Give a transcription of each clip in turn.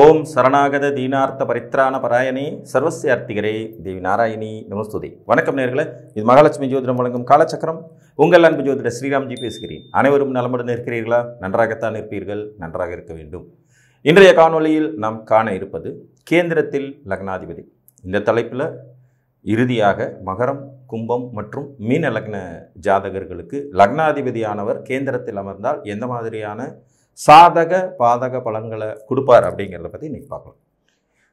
ஓம் சரணாகத தீனார்த்த பரித்ரான பராயணி அர்த்திகரே தேவி நாராயணி நமஸ்துதி வணக்கம் நேர்களை இது மகாலட்சுமி ஜோதிடம் வழங்கும் காலச்சக்கரம் உங்கள் அன்பு ஜோதிட ஸ்ரீராம்ஜி பேசுகிறேன் அனைவரும் நலமுடன் இருக்கிறீர்களா நன்றாகத்தான் இருப்பீர்கள் நன்றாக இருக்க வேண்டும் இன்றைய காணொலியில் நாம் காண இருப்பது கேந்திரத்தில் லக்னாதிபதி இந்த தலைப்பில் இறுதியாக மகரம் கும்பம் மற்றும் மீன லக்ன ஜாதகர்களுக்கு லக்னாதிபதியானவர் கேந்திரத்தில் அமர்ந்தால் எந்த மாதிரியான சாதக பாதக பலன்களை கொடுப்பார் அப்படிங்கிறத பற்றி இன்னைக்கு பார்க்கலாம்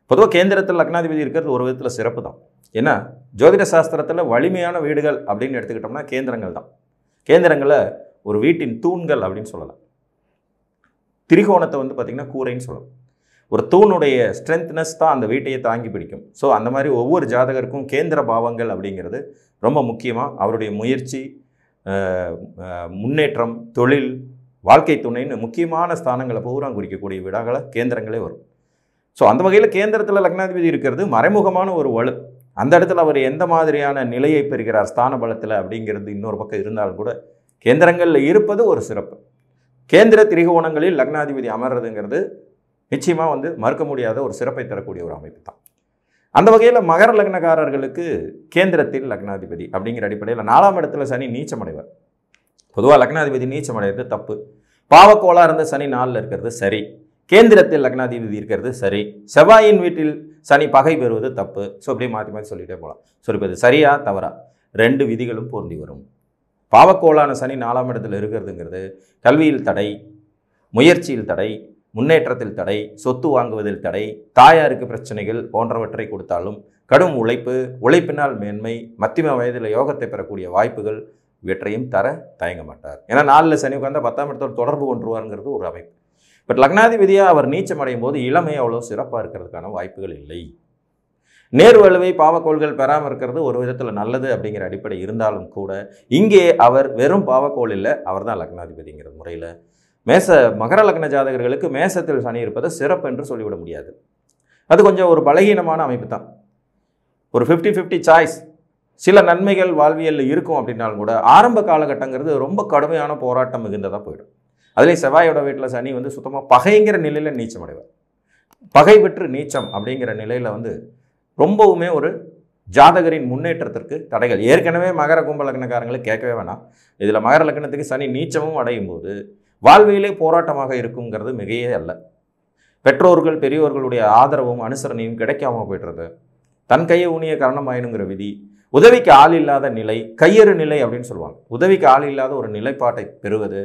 பொதுவாக கேந்திரத்தில் லக்னாதிபதி இருக்கிறது ஒரு விதத்தில் சிறப்பு தான் ஏன்னா ஜோதிட சாஸ்திரத்தில் வலிமையான வீடுகள் அப்படின்னு எடுத்துக்கிட்டோம்னா கேந்திரங்கள் தான் கேந்திரங்களை ஒரு வீட்டின் தூண்கள் அப்படின்னு சொல்லலாம் திரிகோணத்தை வந்து பார்த்திங்கன்னா கூரைன்னு சொல்லலாம் ஒரு தூணுடைய ஸ்ட்ரென்த்னஸ் தான் அந்த வீட்டையே தாங்கி பிடிக்கும் ஸோ அந்த மாதிரி ஒவ்வொரு ஜாதகருக்கும் கேந்திர பாவங்கள் அப்படிங்கிறது ரொம்ப முக்கியமாக அவருடைய முயற்சி முன்னேற்றம் தொழில் வாழ்க்கை துணைன்னு முக்கியமான ஸ்தானங்களை பூரா குறிக்கக்கூடிய வீடாக கேந்திரங்களே வரும் ஸோ அந்த வகையில் கேந்திரத்தில் லக்னாதிபதி இருக்கிறது மறைமுகமான ஒரு வலு அந்த இடத்துல அவர் எந்த மாதிரியான நிலையை பெறுகிறார் ஸ்தான பலத்தில் அப்படிங்கிறது இன்னொரு பக்கம் இருந்தாலும் கூட கேந்திரங்களில் இருப்பது ஒரு சிறப்பு கேந்திர திரிகோணங்களில் லக்னாதிபதி அமர்றதுங்கிறது நிச்சயமாக வந்து மறுக்க முடியாத ஒரு சிறப்பை தரக்கூடிய ஒரு அமைப்பு தான் அந்த வகையில் மகர லக்னக்காரர்களுக்கு கேந்திரத்தில் லக்னாதிபதி அப்படிங்கிற அடிப்படையில் நாலாம் இடத்துல சனி நீச்சமடைவர் பொதுவாக லக்னாதிபதி நீச்சம் அடைகிறது தப்பு பாவக்கோளாக இருந்த சனி நாளில் இருக்கிறது சரி கேந்திரத்தில் லக்னாதிபதி இருக்கிறது சரி செவ்வாயின் வீட்டில் சனி பகை பெறுவது தப்பு ஸோ அப்படியே மாற்றி மாற்றி சொல்லிகிட்டே போகலாம் ஸோ இப்போ இது சரியா தவறா ரெண்டு விதிகளும் பொருந்தி வரும் பாவக்கோளான சனி நாலாம் இடத்தில் இருக்கிறதுங்கிறது கல்வியில் தடை முயற்சியில் தடை முன்னேற்றத்தில் தடை சொத்து வாங்குவதில் தடை தாயாருக்கு பிரச்சனைகள் போன்றவற்றை கொடுத்தாலும் கடும் உழைப்பு உழைப்பினால் மேன்மை மத்தியம வயதில் யோகத்தை பெறக்கூடிய வாய்ப்புகள் இவற்றையும் தர தயங்க மாட்டார் ஏன்னா நாலில் சனி உட்காந்தா பத்தாம் இடத்தோட தொடர்பு கொண்டுருவாருங்கிறது ஒரு அமைப்பு பட் லக்னாதிபதியாக அவர் நீச்சம் அடையும் போது இளமை அவ்வளோ சிறப்பாக இருக்கிறதுக்கான வாய்ப்புகள் இல்லை வலுவை பாவக்கோள்கள் பெறாமல் இருக்கிறது ஒரு விதத்தில் நல்லது அப்படிங்கிற அடிப்படை இருந்தாலும் கூட இங்கே அவர் வெறும் பாவக்கோள் இல்லை அவர் தான் லக்னாதிபதிங்கிற முறையில் மேச மகர லக்ன ஜாதகர்களுக்கு மேசத்தில் சனி இருப்பது சிறப்பு என்று சொல்லிவிட முடியாது அது கொஞ்சம் ஒரு பலகீனமான அமைப்பு தான் ஒரு ஃபிஃப்டி ஃபிஃப்டி சாய்ஸ் சில நன்மைகள் வாழ்வியலில் இருக்கும் அப்படின்னாலும் கூட ஆரம்ப காலகட்டங்கிறது ரொம்ப கடுமையான போராட்டம் மிகுந்ததாக போயிடும் அதிலே செவ்வாயோட வீட்டில் சனி வந்து சுத்தமாக பகைங்கிற நிலையில் நீச்சம் அடைவார் பகை விற்று நீச்சம் அப்படிங்கிற நிலையில் வந்து ரொம்பவுமே ஒரு ஜாதகரின் முன்னேற்றத்திற்கு தடைகள் ஏற்கனவே மகர கும்ப லக்னக்காரங்களுக்கு கேட்கவே வேணாம் இதில் மகர லக்னத்துக்கு சனி நீச்சமும் அடையும் போது வாழ்வியலே போராட்டமாக இருக்குங்கிறது மிகையே அல்ல பெற்றோர்கள் பெரியோர்களுடைய ஆதரவும் அனுசரணையும் கிடைக்காமல் போய்ட்டுறது தன் கையை ஊனிய கரணம் ஆயிடுங்கிற விதி உதவிக்கு ஆள் இல்லாத நிலை கையறு நிலை அப்படின்னு சொல்லுவாங்க உதவிக்கு ஆள் இல்லாத ஒரு நிலைப்பாட்டை பெறுவது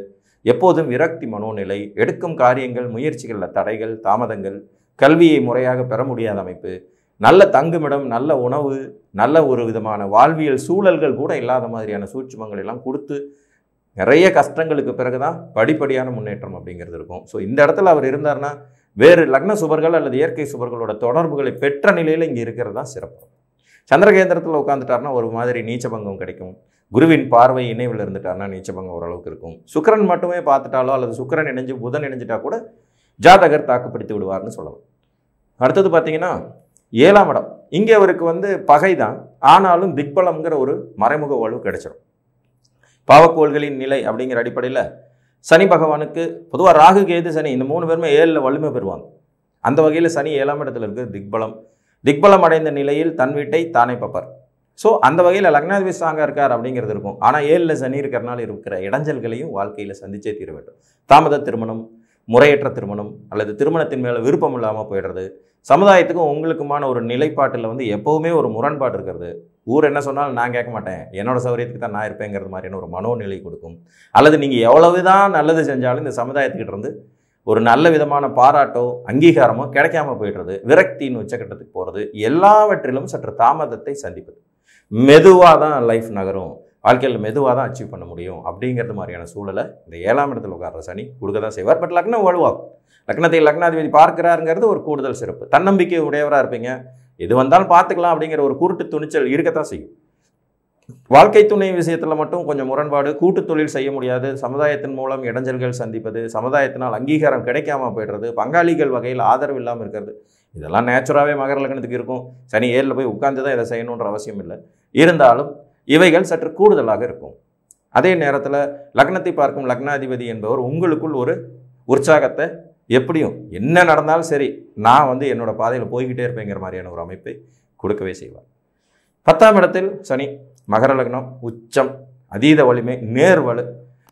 எப்போதும் விரக்தி மனோநிலை எடுக்கும் காரியங்கள் முயற்சிகளில் தடைகள் தாமதங்கள் கல்வியை முறையாக பெற முடியாத அமைப்பு நல்ல தங்குமிடம் நல்ல உணவு நல்ல ஒரு விதமான வாழ்வியல் சூழல்கள் கூட இல்லாத மாதிரியான சூட்சுமங்கள் எல்லாம் கொடுத்து நிறைய கஷ்டங்களுக்கு பிறகு தான் படிப்படியான முன்னேற்றம் அப்படிங்கிறது இருக்கும் ஸோ இந்த இடத்துல அவர் இருந்தார்னா வேறு லக்ன சுபர்கள் அல்லது இயற்கை சுபர்களோட தொடர்புகளை பெற்ற நிலையில் இங்கே இருக்கிறது தான் சிறப்பு சந்திரகேந்திரத்தில் உட்காந்துட்டார்னா ஒரு மாதிரி நீச்சபங்கம் கிடைக்கும் குருவின் பார்வை இணைவில் இருந்துட்டார்னா நீச்சபங்கம் ஓரளவுக்கு இருக்கும் சுக்கரன் மட்டுமே பார்த்துட்டாலோ அல்லது சுக்கரன் இணைஞ்சு புதன் இணைஞ்சிட்டா கூட ஜாதகர் தாக்குப்பிடித்து விடுவார்னு சொல்லலாம் அடுத்தது பார்த்தீங்கன்னா ஏழாம் இடம் இங்கே அவருக்கு வந்து பகை தான் ஆனாலும் திக்பலம்ங்கிற ஒரு மறைமுக வலு கிடைச்சிடும் பாவக்கோள்களின் நிலை அப்படிங்கிற அடிப்படையில் சனி பகவானுக்கு பொதுவாக ராகு கேது சனி இந்த மூணு பேருமே ஏழில் வலிமை பெறுவாங்க அந்த வகையில் சனி ஏழாம் இடத்துல இருக்குது திக்பலம் திக்பலம் அடைந்த நிலையில் தன் வீட்டை தானே பார்ப்பார் ஸோ அந்த வகையில் லக்னாதிபதி ஸ்ட்ராங்காக இருக்கார் அப்படிங்கிறது இருக்கும் ஆனால் ஏழில் சனி இருக்கிறனால இருக்கிற இடைஞ்சல்களையும் வாழ்க்கையில் சந்தித்தே தீர வேண்டும் தாமத திருமணம் முறையற்ற திருமணம் அல்லது திருமணத்தின் மேலே விருப்பம் இல்லாமல் போயிடுறது சமுதாயத்துக்கும் உங்களுக்குமான ஒரு நிலைப்பாட்டில் வந்து எப்போவுமே ஒரு முரண்பாடு இருக்கிறது ஊர் என்ன சொன்னாலும் நான் கேட்க மாட்டேன் என்னோட சௌகரியத்துக்கு தான் நான் இருப்பேங்கிறது மாதிரியான ஒரு மனோநிலை கொடுக்கும் அல்லது நீங்கள் எவ்வளவு தான் நல்லது செஞ்சாலும் இந்த சமுதாயத்துக்கிட்ட இருந்து ஒரு நல்ல விதமான பாராட்டோ அங்கீகாரமோ கிடைக்காம போயிடுறது விரக்தியின் உச்சக்கட்டத்துக்கு போகிறது எல்லாவற்றிலும் சற்று தாமதத்தை சந்திப்பது மெதுவாக தான் லைஃப் நகரும் வாழ்க்கையில் மெதுவாக தான் அச்சீவ் பண்ண முடியும் அப்படிங்கிறது மாதிரியான சூழலை இந்த ஏழாம் இடத்துல உட்கார்ற சனி கொடுக்க தான் செய்வார் பட் லக்னம் வலுவாகும் லக்னத்தை லக்னாதிபதி பார்க்குறாருங்கிறது ஒரு கூடுதல் சிறப்பு தன்னம்பிக்கை உடையவராக இருப்பீங்க எது வந்தாலும் பார்த்துக்கலாம் அப்படிங்கிற ஒரு கூட்டு துணிச்சல் இருக்கத்தான் செய்யும் வாழ்க்கை துணை விஷயத்தில் மட்டும் கொஞ்சம் முரண்பாடு கூட்டு தொழில் செய்ய முடியாது சமுதாயத்தின் மூலம் இடைஞ்சல்கள் சந்திப்பது சமுதாயத்தினால் அங்கீகாரம் கிடைக்காம போயிடுறது பங்காளிகள் வகையில் ஆதரவு இல்லாமல் இருக்கிறது இதெல்லாம் நேச்சுராகவே மகர லக்னத்துக்கு இருக்கும் சனி ஏரில் போய் உட்காந்து தான் இதை செய்யணுன்ற அவசியம் இல்லை இருந்தாலும் இவைகள் சற்று கூடுதலாக இருக்கும் அதே நேரத்தில் லக்னத்தை பார்க்கும் லக்னாதிபதி என்பவர் உங்களுக்குள் ஒரு உற்சாகத்தை எப்படியும் என்ன நடந்தாலும் சரி நான் வந்து என்னோடய பாதையில் போய்கிட்டே இருப்பேங்கிற மாதிரியான ஒரு அமைப்பை கொடுக்கவே செய்வார் பத்தாம் இடத்தில் சனி மகர லக்னம் உச்சம் அதீத வலிமை நேர்வலு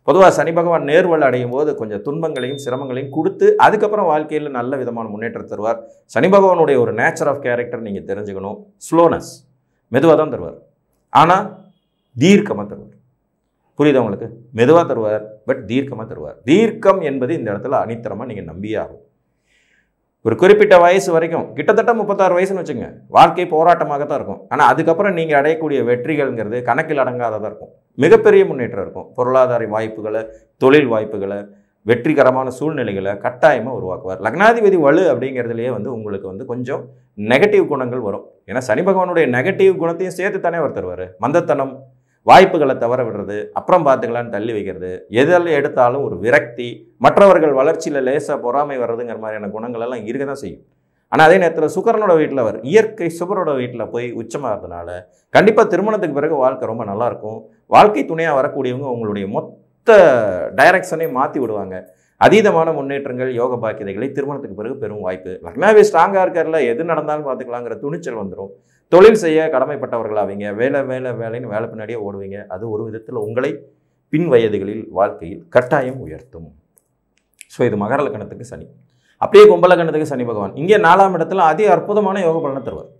பொதுவாக சனி பகவான் நேர்வல் அடையும் போது கொஞ்சம் துன்பங்களையும் சிரமங்களையும் கொடுத்து அதுக்கப்புறம் வாழ்க்கையில் நல்ல விதமான முன்னேற்றம் தருவார் சனி பகவானுடைய ஒரு நேச்சர் ஆஃப் கேரக்டர் நீங்கள் தெரிஞ்சுக்கணும் ஸ்லோனஸ் மெதுவாக தான் தருவார் ஆனால் தீர்க்கமாக தருவார் புரியுதா உங்களுக்கு மெதுவாக தருவார் பட் தீர்க்கமாக தருவார் தீர்க்கம் என்பது இந்த இடத்துல அனித்தரமாக நீங்கள் நம்பியாகும் ஒரு குறிப்பிட்ட வயசு வரைக்கும் கிட்டத்தட்ட முப்பத்தாறு வயசுன்னு வச்சுங்க வாழ்க்கை போராட்டமாக தான் இருக்கும் ஆனால் அதுக்கப்புறம் நீங்கள் அடையக்கூடிய வெற்றிகள்ங்கிறது கணக்கில் அடங்காததாக இருக்கும் மிகப்பெரிய முன்னேற்றம் இருக்கும் பொருளாதார வாய்ப்புகளை தொழில் வாய்ப்புகளை வெற்றிகரமான சூழ்நிலைகளை கட்டாயமாக உருவாக்குவார் லக்னாதிபதி வலு அப்படிங்கிறதுலையே வந்து உங்களுக்கு வந்து கொஞ்சம் நெகட்டிவ் குணங்கள் வரும் ஏன்னா சனி பகவானுடைய நெகட்டிவ் குணத்தையும் சேர்த்து தானே அவர் தருவார் மந்தத்தனம் வாய்ப்புகளை தவற விடுறது அப்புறம் பார்த்துக்கலான்னு தள்ளி வைக்கிறது எதில் எடுத்தாலும் ஒரு விரக்தி மற்றவர்கள் வளர்ச்சியில் லேசாக பொறாமை வர்றதுங்கிற மாதிரியான குணங்கள் எல்லாம் இருக்க தான் செய்யும் ஆனால் அதே நேரத்தில் சுகரனோட வீட்டில் அவர் இயற்கை சுகரோட வீட்டில் போய் உச்சமாகிறதுனால கண்டிப்பாக திருமணத்துக்கு பிறகு வாழ்க்கை ரொம்ப நல்லாயிருக்கும் வாழ்க்கை துணையாக வரக்கூடியவங்க உங்களுடைய மொத்த மொத்த டைரக்ஷனையும் மாற்றி விடுவாங்க அதீதமான முன்னேற்றங்கள் யோக பாக்கியதைகளை திருமணத்துக்கு பிறகு பெரும் வாய்ப்பு லக்னாவே ஸ்ட்ராங்காக இருக்கார்ல எது நடந்தாலும் பார்த்துக்கலாங்கிற துணிச்சல் வந்துடும் தொழில் செய்ய ஆவீங்க வேலை வேலை வேலைன்னு வேலை பின்னாடியே ஓடுவீங்க அது ஒரு விதத்தில் உங்களை பின் வயதுகளில் வாழ்க்கையில் கட்டாயம் உயர்த்தும் ஸோ இது மகர லக்கணத்துக்கு சனி அப்படியே கும்பலக்கணத்துக்கு சனி பகவான் இங்கே நாலாம் இடத்துல அதி அற்புதமான யோக பலனை தருவார்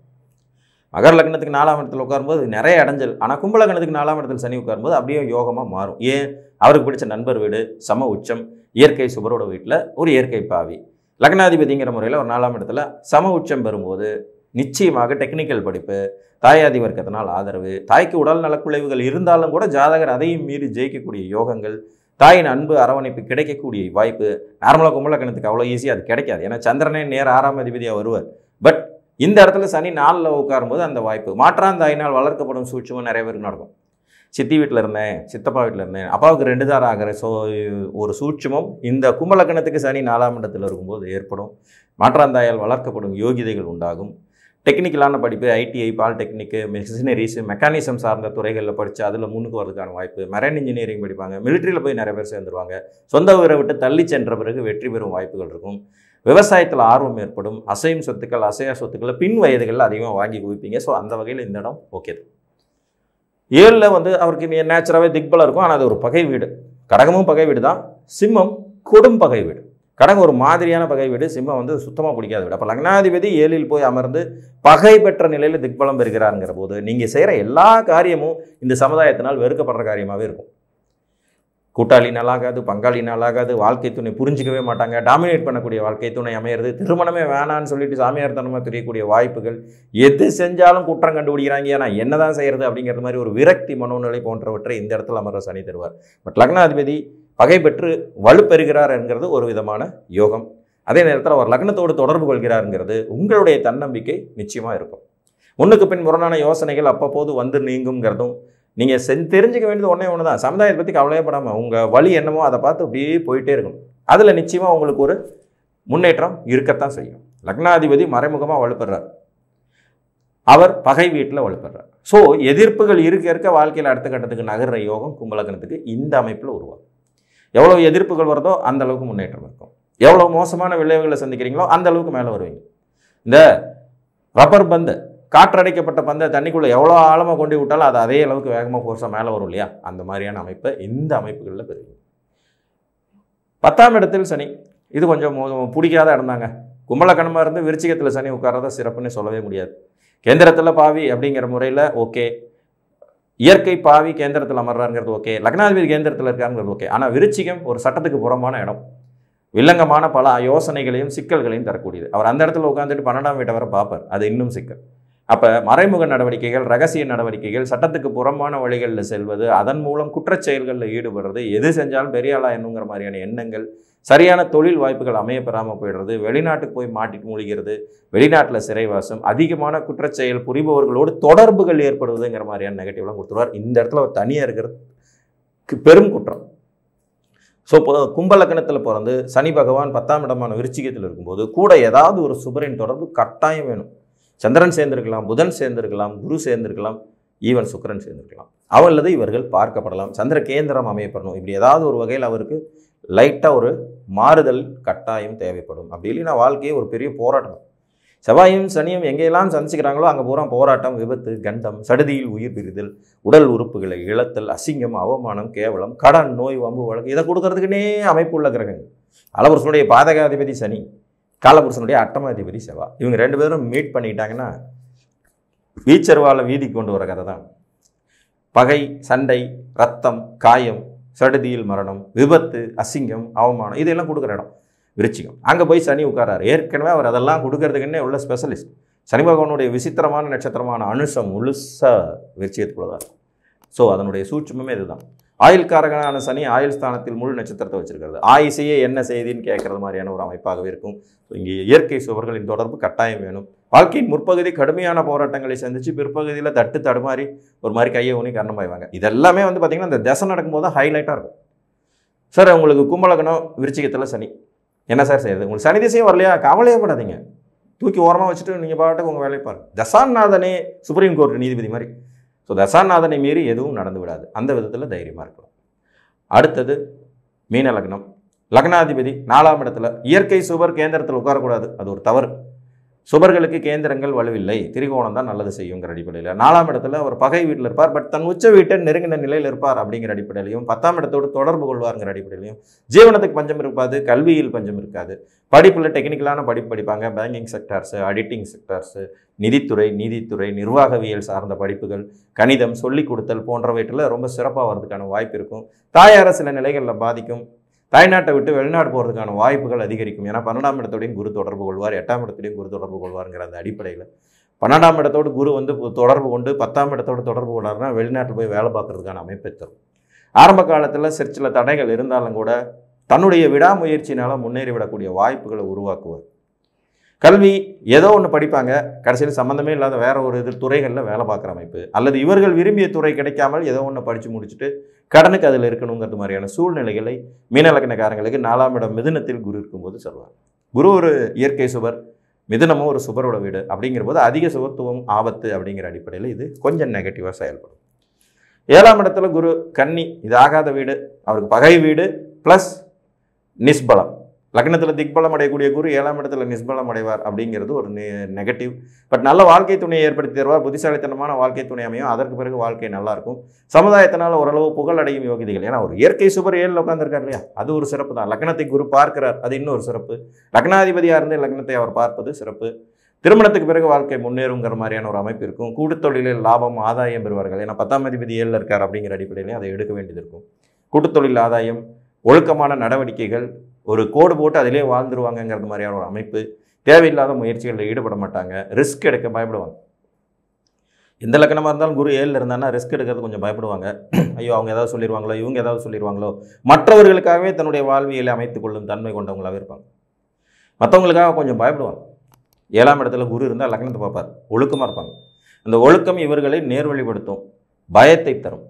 மகர லக்னத்துக்கு நாலாம் இடத்துல உட்காரும்போது நிறைய அடைஞ்சல் ஆனால் கும்ப லக்னத்துக்கு நாலாம் இடத்துல சனி உட்காரும்போது அப்படியே யோகமாக மாறும் ஏன் அவருக்கு பிடிச்ச நண்பர் வீடு சம உச்சம் இயற்கை சுபரோட வீட்டில் ஒரு இயற்கை பாவி லக்னாதிபதிங்கிற முறையில் ஒரு நாலாம் இடத்துல சம உச்சம் பெறும்போது நிச்சயமாக டெக்னிக்கல் படிப்பு தாயாதி வர்க்கத்தினால் ஆதரவு தாய்க்கு உடல் நலக்குலைவுகள் இருந்தாலும் கூட ஜாதகர் அதையும் மீறி ஜெயிக்கக்கூடிய யோகங்கள் தாயின் அன்பு அரவணைப்பு கிடைக்கக்கூடிய வாய்ப்பு நார்மலாக கும்பலக்கணத்துக்கு அவ்வளோ ஈஸியாக அது கிடைக்காது ஏன்னா சந்திரனே நேர ஆறாம் அதிபதியாக வருவார் பட் இந்த இடத்துல சனி நாளில் உட்காரும்போது அந்த வாய்ப்பு மாற்றாந்தாயினால் வளர்க்கப்படும் சூழ்ச்சிமும் நிறைய பேருக்கு நடக்கும் சித்தி வீட்டில் இருந்தேன் சித்தப்பா வீட்டில் இருந்தேன் அப்பாவுக்கு ரெண்டு தாரம் ஆகிற ஸோ ஒரு சூட்சமும் இந்த கும்பலக்கணத்துக்கு சனி நாலாம் இடத்தில் இருக்கும்போது ஏற்படும் மாற்றாந்தாயால் வளர்க்கப்படும் யோகிதைகள் உண்டாகும் டெக்னிக்கலான படிப்பு ஐடிஐ பாலிடெக்னிக்கு மிஷினரிஸ் மெக்கானிசம் சார்ந்த துறைகளில் படித்து அதில் முன்னுக்கு வரதுக்கான வாய்ப்பு மெரைன் இன்ஜினியரிங் படிப்பாங்க மிலிட்ரியில் போய் நிறைய பேர் சேர்ந்துருவாங்க சொந்த ஊரை விட்டு தள்ளி சென்ற பிறகு வெற்றி பெறும் வாய்ப்புகள் இருக்கும் விவசாயத்தில் ஆர்வம் ஏற்படும் அசையும் சொத்துக்கள் அசையா சொத்துக்களை பின் வயதுகளில் அதிகமாக வாங்கி குவிப்பீங்க ஸோ அந்த வகையில் இந்த இடம் ஓகே ஏழில் வந்து அவருக்கு நேச்சுராகவே திக்பலம் இருக்கும் ஆனால் அது ஒரு பகை வீடு கடகமும் பகை வீடு தான் சிம்மம் கொடும் பகை வீடு கடகம் ஒரு மாதிரியான பகை வீடு சிம்மம் வந்து சுத்தமாக பிடிக்காத வீடு அப்போ லக்னாதிபதி ஏழில் போய் அமர்ந்து பகை பெற்ற நிலையில் திக்பலம் பெறுகிறாருங்கிற போது நீங்கள் செய்கிற எல்லா காரியமும் இந்த சமுதாயத்தினால் வெறுக்கப்படுற காரியமாகவே இருக்கும் கூட்டாளி பங்காளி நல்லாகாது வாழ்க்கை துணை புரிஞ்சிக்கவே மாட்டாங்க டாமினேட் பண்ணக்கூடிய வாழ்க்கை துணை அமையிறது திருமணமே வேணான்னு சொல்லிட்டு சாமியார் தனமாக தெரியக்கூடிய வாய்ப்புகள் எது செஞ்சாலும் குற்றம் கண்டுபிடிக்கிறாங்க ஏன்னா என்ன தான் செய்கிறது அப்படிங்கிற மாதிரி ஒரு விரக்தி மனோநிலை போன்றவற்றை இந்த இடத்துல அமர்ற சனி தருவார் பட் லக்னாதிபதி பகை பெற்று வலுப்பெறுகிறார் என்கிறது ஒரு விதமான யோகம் அதே நேரத்தில் அவர் லக்னத்தோடு தொடர்பு கொள்கிறாருங்கிறது உங்களுடைய தன்னம்பிக்கை நிச்சயமாக இருக்கும் முன்னுக்கு பின் முரணான யோசனைகள் அப்பப்போது வந்து நீங்குங்கிறதும் நீங்கள் செ தெரிஞ்சிக்க வேண்டியது ஒன்றே ஒன்று தான் சமுதாயத்தை பற்றி கவலையே படாமல் உங்கள் வழி என்னமோ அதை பார்த்து அப்படியே போயிட்டே இருக்கணும் அதில் நிச்சயமாக உங்களுக்கு ஒரு முன்னேற்றம் இருக்கத்தான் செய்யும் லக்னாதிபதி மறைமுகமாக வலுப்படுறார் அவர் பகை வீட்டில் வலுப்படுறார் ஸோ எதிர்ப்புகள் இருக்க இருக்க வாழ்க்கையில் அடுத்த கட்டத்துக்கு நகர்ற யோகம் கும்பலக்கணத்துக்கு இந்த அமைப்பில் உருவாகும் எவ்வளோ எதிர்ப்புகள் வருதோ அந்த அளவுக்கு முன்னேற்றம் இருக்கும் எவ்வளோ மோசமான விளைவுகளை சந்திக்கிறீங்களோ அந்த அளவுக்கு மேலே வருவீங்க இந்த ரப்பர் பந்து காற்றடைக்கப்பட்ட பந்தை தண்ணிக்குள்ளே எவ்வளோ ஆழமாக கொண்டு விட்டாலும் அது அதே அளவுக்கு வேகமாக ஃபோர்ஸாக மேலே வரும் இல்லையா அந்த மாதிரியான அமைப்பை இந்த அமைப்புகளில் பெறுவீங்க பத்தாம் இடத்தில் சனி இது கொஞ்சம் பிடிக்காத இடந்தாங்க கும்பலக்கணமாக இருந்து விருச்சிகத்தில் சனி உட்காரதான் சிறப்புன்னு சொல்லவே முடியாது கேந்திரத்தில் பாவி அப்படிங்கிற முறையில் ஓகே இயற்கை பாவி கேந்திரத்தில் அமர்றாருங்கிறது ஓகே லக்னாதிபதி கேந்திரத்தில் இருக்காருங்கிறது ஓகே ஆனால் விருச்சிகம் ஒரு சட்டத்துக்கு புறமான இடம் வில்லங்கமான பல யோசனைகளையும் சிக்கல்களையும் தரக்கூடியது அவர் அந்த இடத்துல உட்காந்துட்டு பன்னெண்டாம் வீட்டை வர பார்ப்பார் அது இன்னும் சிக்கல் அப்போ மறைமுக நடவடிக்கைகள் ரகசிய நடவடிக்கைகள் சட்டத்துக்கு புறம்பான வழிகளில் செல்வது அதன் மூலம் குற்றச்செயல்களில் ஈடுபடுறது எது செஞ்சாலும் பெரிய என்னங்கிற மாதிரியான எண்ணங்கள் சரியான தொழில் வாய்ப்புகள் அமைய பெறாமல் போயிடுறது வெளிநாட்டுக்கு போய் மாட்டிட்டு மூழ்கிறது வெளிநாட்டில் சிறைவாசம் அதிகமான குற்றச்செயல் புரிபவர்களோடு தொடர்புகள் ஏற்படுவதுங்கிற மாதிரியான நெகட்டிவ்லாம் கொடுத்துருவார் இந்த இடத்துல அவர் தனியாக இருக்கிறது பெரும் குற்றம் ஸோ இப்போ கும்பலக்கணத்தில் பிறந்து சனி பகவான் பத்தாம் இடமான விருச்சிகத்தில் இருக்கும்போது கூட ஏதாவது ஒரு சுபரின் தொடர்பு கட்டாயம் வேணும் சந்திரன் சேர்ந்திருக்கலாம் புதன் சேர்ந்திருக்கலாம் குரு சேர்ந்திருக்கலாம் ஈவன் சுக்கரன் சேர்ந்திருக்கலாம் அவளது இவர்கள் பார்க்கப்படலாம் சந்திர கேந்திரம் அமையப்படணும் இப்படி ஏதாவது ஒரு வகையில் அவருக்கு லைட்டாக ஒரு மாறுதல் கட்டாயம் தேவைப்படும் அப்படி இல்லைன்னா வாழ்க்கையே ஒரு பெரிய போராட்டம் செவ்வாயும் சனியும் எங்கெல்லாம் சந்திச்சுக்கிறாங்களோ அங்கே பூரா போராட்டம் விபத்து கண்டம் சடுதியில் உயிர் பிரிதல் உடல் உறுப்புகளை இழத்தல் அசிங்கம் அவமானம் கேவலம் கடன் நோய் வம்பு வழக்கு இதை கொடுக்கறதுக்குன்னே அமைப்பு உள்ள கிரகங்கள் அளவரசனுடைய பாதகாதிபதி சனி காலபுருஷனுடைய அட்டமாதிபதி செவா இவங்க ரெண்டு பேரும் மீட் பண்ணிக்கிட்டாங்கன்னா வீச்சர்வாலை வீதிக்கு கொண்டு வர கதை தான் பகை சண்டை ரத்தம் காயம் சடுதியில் மரணம் விபத்து அசிங்கம் அவமானம் இதெல்லாம் கொடுக்குற இடம் விருச்சிகம் அங்கே போய் சனி உட்காராரு ஏற்கனவே அவர் அதெல்லாம் கொடுக்கறதுக்குன்னே உள்ள ஸ்பெஷலிஸ்ட் சனி பகவானுடைய விசித்திரமான நட்சத்திரமான அனுஷம் முழுசாக விருச்சியத்துக்குள்ளதாக இருக்கும் ஸோ அதனுடைய சூட்சமே இதுதான் ஆயுள்காரகனான சனி ஆயுள் ஸ்தானத்தில் முழு நட்சத்திரத்தை வச்சிருக்கிறது ஆயுசையே என்ன செய்தின்னு கேட்கறது மாதிரியான ஒரு அமைப்பாகவே இருக்கும் இங்கே இயற்கை சுவர்களின் தொடர்பு கட்டாயம் வேணும் வாழ்க்கையின் முற்பகுதி கடுமையான போராட்டங்களை சந்தித்து பிற்பகுதியில் தட்டு தடுமாறி ஒரு மாதிரி கையை ஊனி கரணமாயிவாங்க இதெல்லாமே வந்து பார்த்தீங்கன்னா இந்த தசை நடக்கும்போது ஹைலைட்டாக இருக்கும் சார் உங்களுக்கு கும்பலகனம் விருச்சிகத்தில் சனி என்ன சார் செய்யுது உங்களுக்கு சனி திசையும் வரலையா கவலையே படாதீங்க தூக்கி ஓரமாக வச்சுட்டு நீங்கள் பாட்டுக்கு உங்கள் வேலையை பாருங்கள் தசாநாதனே சுப்ரீம் கோர்ட் நீதிபதி மாதிரி ஸோ தசாநாதனை மீறி எதுவும் நடந்து விடாது அந்த விதத்தில் தைரியமாக இருக்கலாம் அடுத்தது மீன லக்னம் லக்னாதிபதி நாலாம் இடத்துல இயற்கை சுவர் கேந்திரத்தில் உட்காரக்கூடாது அது ஒரு தவறு சுபர்களுக்கு கேந்திரங்கள் வலுவில்லை திரிகோணம் தான் நல்லது செய்யுங்கிற அடிப்படையில் நாலாம் இடத்துல அவர் பகை வீட்டில் இருப்பார் பட் தன் உச்ச வீட்டை நெருங்கின நிலையில் இருப்பார் அப்படிங்கிற அடிப்படையிலையும் பத்தாம் இடத்தோடு தொடர்பு கொள்வாருங்கிற அடிப்படையிலையும் ஜீவனத்துக்கு பஞ்சம் இருக்காது கல்வியில் பஞ்சம் இருக்காது படிப்பில் டெக்னிக்கலான படிப்பு படிப்பாங்க பேங்கிங் செக்டார்ஸு அடிட்டிங் செக்டார்ஸு நிதித்துறை நீதித்துறை நிர்வாகவியல் சார்ந்த படிப்புகள் கணிதம் சொல்லிக் கொடுத்தல் போன்றவற்றில் ரொம்ப சிறப்பாக வர்றதுக்கான வாய்ப்பு இருக்கும் தாயார சில நிலைகளில் பாதிக்கும் தாய்நாட்டை விட்டு வெளிநாடு போகிறதுக்கான வாய்ப்புகள் அதிகரிக்கும் ஏன்னா பன்னெண்டாம் இடத்தோடையும் குரு தொடர்பு கொள்வார் எட்டாம் இடத்துலையும் குரு தொடர்பு கொள்வாருங்கிற அந்த அடிப்படையில் பன்னெண்டாம் இடத்தோடு குரு வந்து தொடர்பு கொண்டு பத்தாம் இடத்தோடு தொடர்பு கொண்டாருன்னா வெளிநாட்டில் போய் வேலை பார்க்குறதுக்கான அமைப்பை தரும் ஆரம்ப காலத்தில் சிற்சில தடைகள் இருந்தாலும் கூட தன்னுடைய விடாமுயற்சினால் முன்னேறிவிடக்கூடிய வாய்ப்புகளை உருவாக்குவார் கல்வி ஏதோ ஒன்று படிப்பாங்க கடைசியில் சம்மந்தமே இல்லாத வேற ஒரு இது துறைகளில் வேலை பார்க்குற அமைப்பு அல்லது இவர்கள் விரும்பிய துறை கிடைக்காமல் ஏதோ ஒன்று படித்து முடிச்சுட்டு கடனுக்கு அதில் இருக்கணுங்கிறது மாதிரியான சூழ்நிலைகளை மீனலக்கணக்காரங்களுக்கு நாலாம் இடம் மிதுனத்தில் குரு இருக்கும்போது சொல்வார் குரு ஒரு இயற்கை சுவர் மிதுனமும் ஒரு சுவரோட வீடு அப்படிங்கிற போது அதிக சுகத்துவம் ஆபத்து அப்படிங்கிற அடிப்படையில் இது கொஞ்சம் நெகட்டிவாக செயல்படும் ஏழாம் இடத்துல குரு கன்னி இது ஆகாத வீடு அவருக்கு பகை வீடு ப்ளஸ் நிஸ்பலம் லக்னத்தில் திக்பலம் அடையக்கூடிய குரு ஏழாம் இடத்துல நிஸ்பலம் அடைவார் அப்படிங்கிறது ஒரு நெகட்டிவ் பட் நல்ல வாழ்க்கை துணையை ஏற்படுத்தி தருவார் புத்திசாலித்தனமான வாழ்க்கை துணை அமையும் அதற்கு பிறகு வாழ்க்கை நல்லாயிருக்கும் சமுதாயத்தினால் ஓரளவு புகழ் அடையும் யோகிதைகள் ஏன்னா ஒரு இயற்கை சுபர் ஏழில் உட்காந்துருக்கார் இல்லையா அது ஒரு சிறப்பு தான் லக்னத்தை குரு பார்க்கிறார் அது இன்னொரு சிறப்பு லக்னாதிபதியாக இருந்தே லக்னத்தை அவர் பார்ப்பது சிறப்பு திருமணத்துக்கு பிறகு வாழ்க்கை முன்னேறுங்கிற மாதிரியான ஒரு அமைப்பு இருக்கும் கூட்டுத்தொழிலில் லாபம் ஆதாயம் பெறுவார்கள் ஏன்னா பத்தாம் அதிபதி ஏழில் இருக்கார் அப்படிங்கிற அடிப்படையிலே அதை எடுக்க வேண்டியது இருக்கும் கூட்டுத்தொழில் ஆதாயம் ஒழுக்கமான நடவடிக்கைகள் ஒரு கோடு போட்டு அதிலே வாழ்ந்துருவாங்கங்கிறது மாதிரியான ஒரு அமைப்பு தேவையில்லாத முயற்சிகளில் ஈடுபட மாட்டாங்க ரிஸ்க் எடுக்க பயப்படுவாங்க எந்த லக்கணமாக இருந்தாலும் குரு ஏழில் இருந்தாங்கன்னா ரிஸ்க் எடுக்கிறது கொஞ்சம் பயப்படுவாங்க ஐயோ அவங்க ஏதாவது சொல்லிடுவாங்களோ இவங்க ஏதாவது சொல்லிடுவாங்களோ மற்றவர்களுக்காகவே தன்னுடைய வாழ்வியலை அமைத்துக் கொள்ளும் தன்மை கொண்டவங்களாகவே இருப்பாங்க மற்றவங்களுக்காக கொஞ்சம் பயப்படுவாங்க ஏழாம் இடத்துல குரு இருந்தால் லக்னத்தை பார்ப்பார் ஒழுக்கமாக இருப்பாங்க அந்த ஒழுக்கம் இவர்களை நேர்வழிப்படுத்தும் பயத்தை தரும்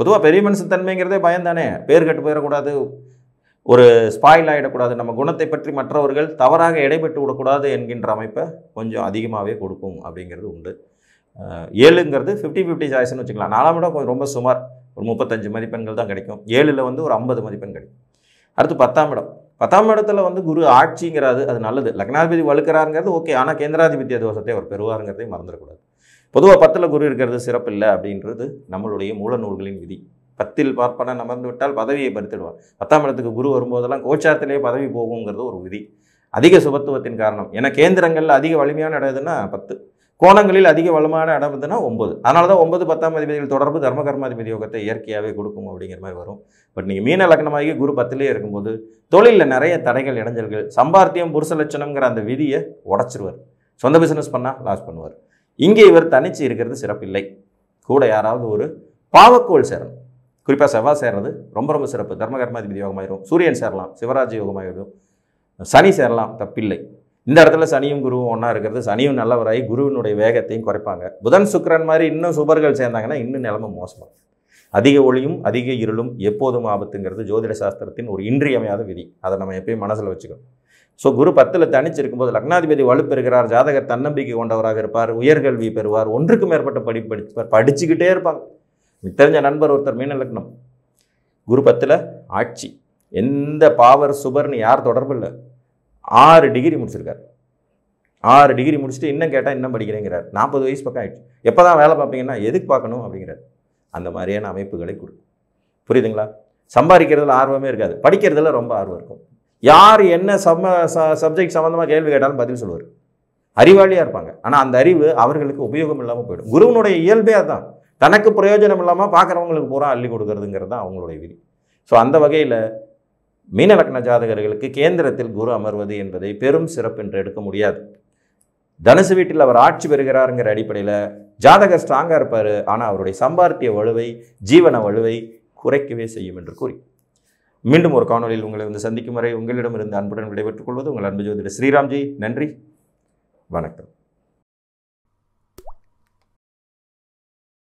பொதுவாக பெரிய மனுஷன் தன்மைங்கிறதே பயம் தானே பேர் கட்டு போயிடக்கூடாது ஒரு ஸ்பாயில் ஆகிடக்கூடாது நம்ம குணத்தை பற்றி மற்றவர்கள் தவறாக இடைபெற்று விடக்கூடாது என்கின்ற அமைப்பை கொஞ்சம் அதிகமாகவே கொடுக்கும் அப்படிங்கிறது உண்டு ஏழுங்கிறது ஃபிஃப்டி ஃபிஃப்டி சாய்ஸ்னு வச்சுக்கலாம் நாலாம் விட கொஞ்சம் ரொம்ப சுமார் ஒரு முப்பத்தஞ்சு மதிப்பெண்கள் தான் கிடைக்கும் ஏழில் வந்து ஒரு ஐம்பது மதிப்பெண் கிடைக்கும் அடுத்து பத்தாம் இடம் பத்தாம் இடத்துல வந்து குரு ஆட்சிங்கிறது அது நல்லது லக்னாதிபதி வலுக்கிறாருங்கிறது ஓகே ஆனால் கேந்திராதிபதி தோஷத்தை அவர் பெறுவாருங்கிறதையும் மறந்துடக்கூடாது பொதுவாக பத்தில் குரு இருக்கிறது சிறப்பில்லை அப்படின்றது நம்மளுடைய மூல நூல்களின் விதி பத்தில் பார்ப்பன அமர்ந்து விட்டால் பதவியை பறித்துடுவார் பத்தாம் இடத்துக்கு குரு வரும்போதெல்லாம் கோச்சாரத்திலேயே பதவி போகுங்கிறது ஒரு விதி அதிக சுபத்துவத்தின் காரணம் ஏன்னா கேந்திரங்களில் அதிக வலிமையான இடம் பத்து கோணங்களில் அதிக வளமான இடம் இதுனா ஒம்பது அதனால தான் ஒன்பது பத்தாம் அதிபதிகள் தொடர்பு தர்ம கர்மாதிபதி யோகத்தை இயற்கையாகவே கொடுக்கும் அப்படிங்கிற மாதிரி வரும் பட் நீங்கள் மீன லக்னமாகி குரு பத்திலே இருக்கும்போது தொழிலில் நிறைய தடைகள் இடைஞ்சல்கள் சம்பார்த்தியம் புருஷ லட்சணங்கிற அந்த விதியை உடச்சிருவார் சொந்த பிஸ்னஸ் பண்ணால் லாஸ் பண்ணுவார் இங்கே இவர் தனிச்சு இருக்கிறது சிறப்பில்லை கூட யாராவது ஒரு பாவக்கோள் சேரணும் குறிப்பாக செவ்வாய் சேர்றது ரொம்ப ரொம்ப சிறப்பு தர்மகர்மாதிபதி யோகமாயிடும் சூரியன் சேரலாம் சிவராஜ் யோகமாயிடும் சனி சேரலாம் தப்பில்லை இந்த இடத்துல சனியும் குருவும் ஒன்றா இருக்கிறது சனியும் நல்லவராகி குருவினுடைய வேகத்தையும் குறைப்பாங்க புதன் சுக்கரன் மாதிரி இன்னும் சுபர்கள் சேர்ந்தாங்கன்னா இன்னும் நிலைமை மோசமாக அதிக ஒளியும் அதிக இருளும் எப்போதும் ஆபத்துங்கிறது ஜோதிட சாஸ்திரத்தின் ஒரு இன்றியமையாத விதி அதை நம்ம எப்பயும் மனசில் வச்சுக்கணும் ஸோ குரு பத்தில் தனிச்சிருக்கும்போது லக்னாதிபதி வலுப்பெறுகிறார் ஜாதகர் தன்னம்பிக்கை கொண்டவராக இருப்பார் உயர்கல்வி பெறுவார் ஒன்றுக்கு மேற்பட்ட படி படிப்பார் படிச்சுக்கிட்டே இருப்பாங்க எனக்கு தெரிஞ்ச நண்பர் ஒருத்தர் மீன லக்னம் குரு பத்தில் ஆட்சி எந்த பாவர் சுபர்னு யார் தொடர்பு இல்லை ஆறு டிகிரி முடிச்சிருக்கார் ஆறு டிகிரி முடிச்சுட்டு இன்னும் கேட்டால் இன்னும் படிக்கிறேங்கிறார் நாற்பது வயசு பக்கம் ஆயிடுச்சு எப்போ தான் வேலை பார்ப்பீங்கன்னா எதுக்கு பார்க்கணும் அப்படிங்கிறார் அந்த மாதிரியான அமைப்புகளை கொடுக்கும் புரியுதுங்களா சம்பாதிக்கிறதுல ஆர்வமே இருக்காது படிக்கிறதுல ரொம்ப ஆர்வம் இருக்கும் யார் என்ன சம ச சப்ஜெக்ட் சம்மந்தமாக கேள்வி கேட்டாலும் பதில் சொல்லுவார் அறிவாளியாக இருப்பாங்க ஆனால் அந்த அறிவு அவர்களுக்கு உபயோகம் இல்லாமல் போயிடும் குருவனுடைய இயல்பே அதுதான் தனக்கு பிரயோஜனம் இல்லாமல் பார்க்குறவங்களுக்கு பூரா அள்ளி கொடுக்கறதுங்கிறது தான் அவங்களுடைய விதி ஸோ அந்த வகையில் மீனலக்ன ஜாதகர்களுக்கு கேந்திரத்தில் குரு அமர்வது என்பதை பெரும் சிறப்பு என்று எடுக்க முடியாது தனுசு வீட்டில் அவர் ஆட்சி பெறுகிறாருங்கிற அடிப்படையில் ஜாதகர் ஸ்ட்ராங்காக இருப்பார் ஆனால் அவருடைய சம்பாத்திய வலுவை ஜீவன வலுவை குறைக்கவே செய்யும் என்று கூறி மீண்டும் ஒரு காணொலியில் உங்களை வந்து சந்திக்கும் வரை உங்களிடமிருந்து அன்புடன் விடைபெற்றுக் கொள்வது உங்கள் அன்பு ஜோதிட ஸ்ரீராம்ஜி நன்றி வணக்கம்